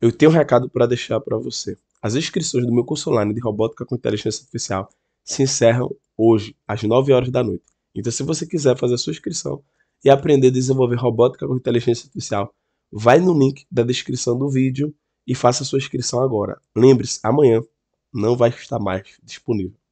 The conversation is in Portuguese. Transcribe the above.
eu tenho um recado para deixar para você. As inscrições do meu curso online de robótica com inteligência artificial se encerram hoje, às 9 horas da noite. Então, se você quiser fazer a sua inscrição e aprender a desenvolver robótica com inteligência artificial, vai no link da descrição do vídeo e faça a sua inscrição agora. Lembre-se, amanhã não vai estar mais disponível.